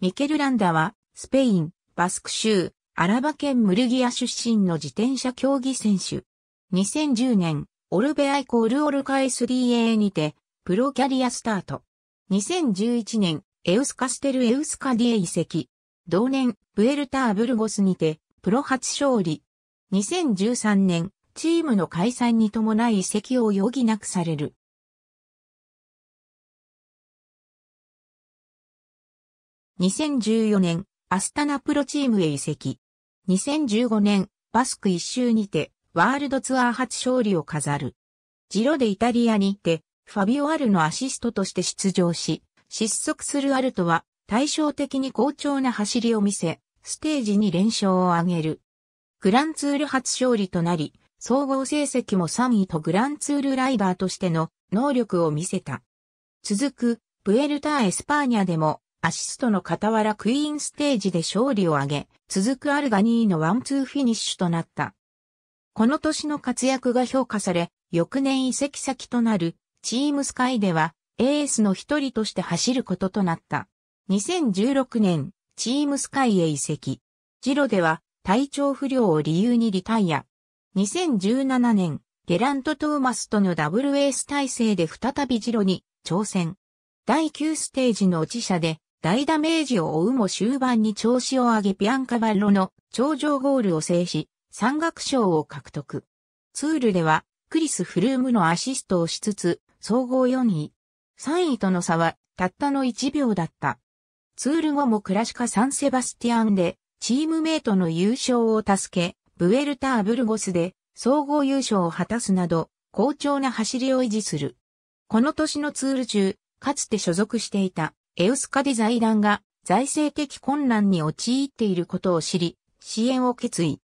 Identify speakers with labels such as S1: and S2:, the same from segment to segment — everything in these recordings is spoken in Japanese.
S1: ミケルランダは、スペイン、バスク州、アラバ県ムルギア出身の自転車競技選手。2010年、オルベアイコールオルカ s 3 a にて、プロキャリアスタート。2011年、エウスカステルエウスカディエ遺跡。同年、ブエルターブルゴスにて、プロ初勝利。2013年、チームの解散に伴い移籍を余
S2: 儀なくされる。
S1: 2014年、アスタナプロチームへ移籍。2015年、バスク一周にて、ワールドツアー初勝利を飾る。ジロでイタリアにて、ファビオ・アルのアシストとして出場し、失速するアルトは、対照的に好調な走りを見せ、ステージに連勝を挙げる。グランツール初勝利となり、総合成績も3位とグランツールライバーとしての能力を見せた。続く、プエルター・エスパーニャでもアシストの傍らクイーンステージで勝利を挙げ、続くアルガニーのワンツーフィニッシュとなった。この年の活躍が評価され、翌年移籍先となるチームスカイではエースの一人として走ることとなった。2016年、チームスカイへ移籍。ジロでは体調不良を理由にリタイア。2017年、ゲラント・トーマスとのダブルエース体制で再びジロに挑戦。第9ステージの落ち者で大ダメージを負うも終盤に調子を上げピアンカバッロの頂上ゴールを制し、山岳賞を獲得。ツールでは、クリス・フルームのアシストをしつつ、総合4位。3位との差は、たったの1秒だった。ツール後もクラシカ・サン・セバスティアンで、チームメイトの優勝を助け、ブエルター・ブルゴスで、総合優勝を果たすなど、好調な走りを維持する。この年のツール中、かつて所属していたエウスカデ財団が財政的混乱に陥っていることを知り、支援を決意。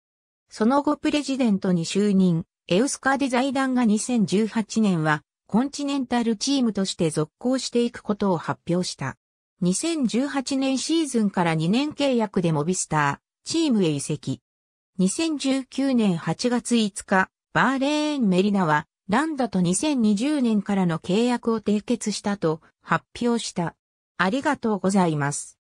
S1: その後プレジデントに就任、エウスカデ財団が2018年はコンチネンタルチームとして続行していくことを発表した。2018年シーズンから2年契約でモビスター、チームへ移籍。2019年8月5日、バーレーン・メリナは、ランダと2020年からの契約を締結したと発表した。ありがとうご
S2: ざいます。